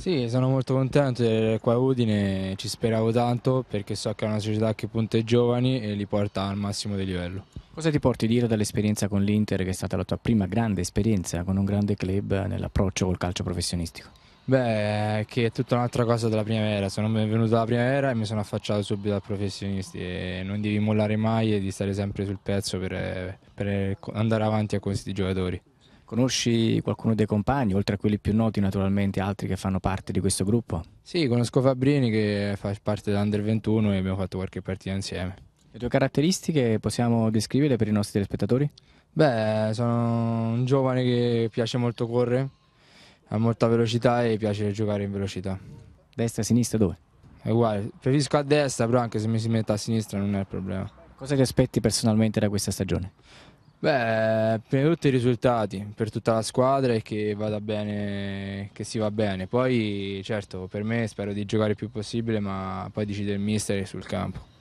Sì, sono molto contento di essere qua a Udine, ci speravo tanto perché so che è una società che punta i giovani e li porta al massimo del livello. Cosa ti porti dire dall'esperienza con l'Inter che è stata la tua prima grande esperienza con un grande club nell'approccio col calcio professionistico? Beh, che è tutta un'altra cosa della primavera, sono venuto alla primavera e mi sono affacciato subito da professionisti e non devi mollare mai e di stare sempre sul pezzo per, per andare avanti a questi giocatori. Conosci qualcuno dei compagni, oltre a quelli più noti naturalmente, altri che fanno parte di questo gruppo? Sì, conosco Fabrini che fa parte dell'Under 21 e abbiamo fatto qualche partita insieme. Le tue caratteristiche possiamo descrivere per i nostri telespettatori? Beh, sono un giovane che piace molto correre, ha molta velocità e piace giocare in velocità. Destra, sinistra, dove? È uguale, preferisco a destra, però anche se mi si mette a sinistra non è il problema. Cosa ti aspetti personalmente da questa stagione? Beh, prima di tutto i risultati per tutta la squadra e che vada bene, che si va bene. Poi certo per me spero di giocare il più possibile ma poi decide il mister sul campo.